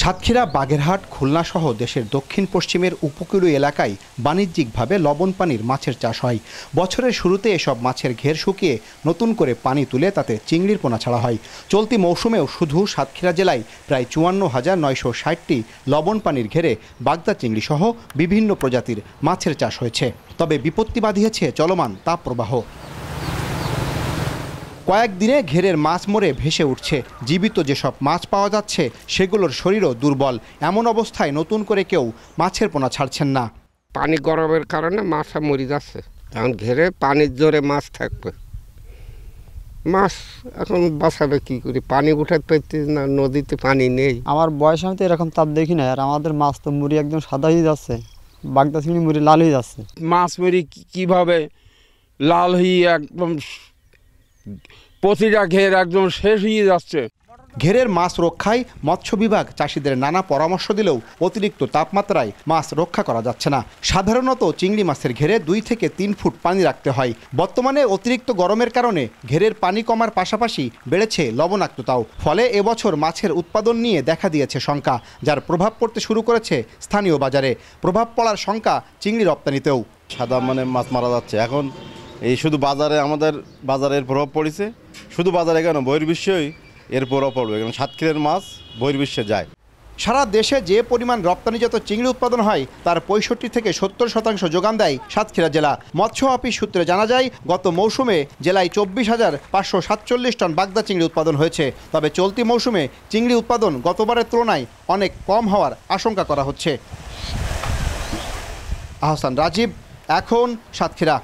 সাতক্ষীরা বাগেরহাট খুলনাসহ দেশের দক্ষিণ পশ্চিমের উপকূলীয় এলাকায় বাণিজ্যিকভাবে লবণ পানির মাছের চাষ হয় বছরের শুরুতে এসব মাছের ঘের শুকিয়ে নতুন করে পানি তুলে তাতে চিংড়ির পোনা ছাড়া হয় চলতি মৌসুমেও শুধু সাতক্ষীরা জেলায় প্রায় চুয়ান্ন হাজার নয়শো ষাটটি লবণ পানির ঘেরে বাগদা চিংড়ি সহ বিভিন্ন প্রজাতির মাছের চাষ হয়েছে তবে বিপত্তি বাঁধিয়েছে চলমান তাপপ্রবাহ কয়েকদিনে ঘেরের মাছ মরে ভেসে উঠছে জীবিত যেসব মাছ পাওয়া যাচ্ছে সেগুলোর শরীরও দুর্বল এমন অবস্থায় নতুন করে কেউ মাছের পোনা ছাড়ছেন না পানি গরমের কারণে মাছ মরে যাচ্ছে কারণ ঘেরে পানির জোরে মাছ থাকবে মাছ এখন বাঁচাবে কি করি পানি উঠাতে পারতিস না নদীতে পানি নেই আমার বয়স আমি তো এরকম তাপ দেখি না আর আমাদের মাছ তো মুড়ি একদম সাদা হয়ে যাচ্ছে বাগদা চিংড়ি মুড়ি লাল হয়ে যাচ্ছে মাছ মুড়ি কীভাবে লাল হয়ে একদম প্রতিটা ঘের একদম শেষ হয়ে যাচ্ছে ঘেরের মাছ রক্ষায় মৎস্য বিভাগ চাষিদের নানা পরামর্শ দিলেও অতিরিক্ত তাপমাত্রায় মাছ রক্ষা করা যাচ্ছে না সাধারণত চিংড়ি মাছের ঘেরে দুই থেকে তিন ফুট পানি রাখতে হয় বর্তমানে অতিরিক্ত গরমের কারণে ঘেরের পানি কমার পাশাপাশি বেড়েছে লবণাক্ততাও ফলে এবছর মাছের উৎপাদন নিয়ে দেখা দিয়েছে শঙ্কা যার প্রভাব পড়তে শুরু করেছে স্থানীয় বাজারে প্রভাব পড়ার শঙ্কা চিংড়ি রপ্তানিতেও সাদা মানে মাছ মারা যাচ্ছে এখন এই শুধু বাজারে আমাদের বাজারের প্রভাব পড়েছে শুধু বাজারে কেন বহির্বিশ্বই এর প্রভাব পড়বে কারণ সাতক্ষীরের মাছ বহির্বিশ্বে যায় সারা দেশে যে পরিমাণ রপ্তানিজাত চিংড়ি উৎপাদন হয় তার পঁয়ষট্টি থেকে সত্তর শতাংশ যোগান দেয় সাতক্ষীরা জেলা মৎস্য অফিস সূত্রে জানা যায় গত মৌসুমে জেলায় চব্বিশ হাজার পাঁচশো সাতচল্লিশ টন বাগদা চিংড়ি উৎপাদন হয়েছে তবে চলতি মৌসুমে চিংড়ি উৎপাদন গতবারের তুলনায় অনেক কম হওয়ার আশঙ্কা করা হচ্ছে আহসান রাজীব এখন সাতক্ষীরা